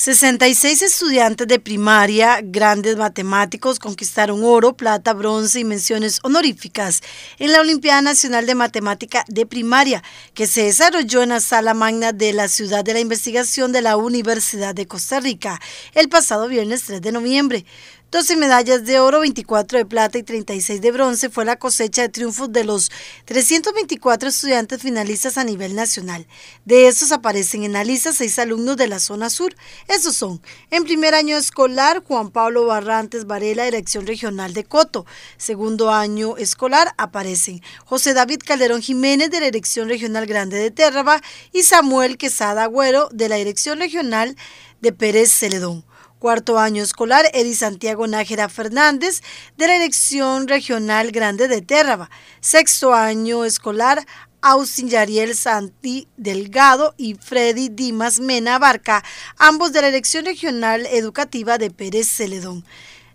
66 estudiantes de primaria, grandes matemáticos, conquistaron oro, plata, bronce y menciones honoríficas en la Olimpiada Nacional de Matemática de Primaria, que se desarrolló en la Sala Magna de la Ciudad de la Investigación de la Universidad de Costa Rica el pasado viernes 3 de noviembre. 12 medallas de oro, 24 de plata y 36 de bronce fue la cosecha de triunfos de los 324 estudiantes finalistas a nivel nacional. De esos aparecen en la lista seis alumnos de la zona sur. Esos son, en primer año escolar, Juan Pablo Barrantes Varela, Dirección Regional de Coto. Segundo año escolar aparecen José David Calderón Jiménez de la Dirección Regional Grande de Térraba y Samuel Quesada Agüero de la Dirección Regional de Pérez Celedón cuarto año escolar, Edi Santiago Nájera Fernández, de la elección Regional Grande de Térraba, sexto año escolar, Austin Yariel Santi Delgado y Freddy Dimas Mena Barca, ambos de la elección Regional Educativa de Pérez Celedón.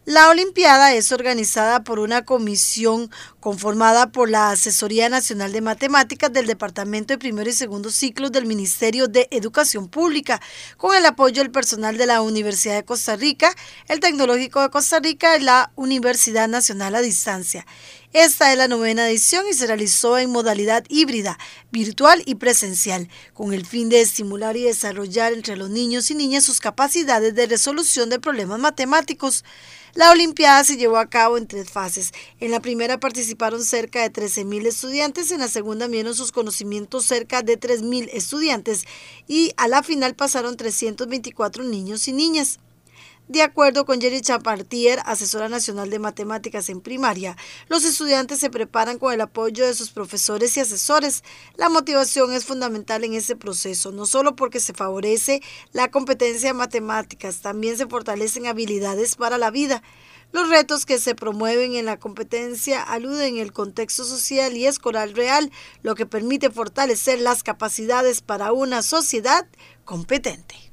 La Olimpiada es organizada por una comisión conformada por la Asesoría Nacional de Matemáticas del Departamento de Primero y Segundo Ciclo del Ministerio de Educación Pública, con el apoyo del personal de la Universidad de Costa Rica, el Tecnológico de Costa Rica y la Universidad Nacional a Distancia. Esta es la novena edición y se realizó en modalidad híbrida, virtual y presencial, con el fin de estimular y desarrollar entre los niños y niñas sus capacidades de resolución de problemas matemáticos. La Olimpiada se llevó a cabo en tres fases. En la primera participación participaron cerca de 13.000 estudiantes, en la segunda midieron sus conocimientos cerca de 3.000 estudiantes y a la final pasaron 324 niños y niñas. De acuerdo con Jerry Chapartier, asesora nacional de matemáticas en primaria, los estudiantes se preparan con el apoyo de sus profesores y asesores. La motivación es fundamental en ese proceso, no solo porque se favorece la competencia en matemáticas, también se fortalecen habilidades para la vida. Los retos que se promueven en la competencia aluden el contexto social y escolar real, lo que permite fortalecer las capacidades para una sociedad competente.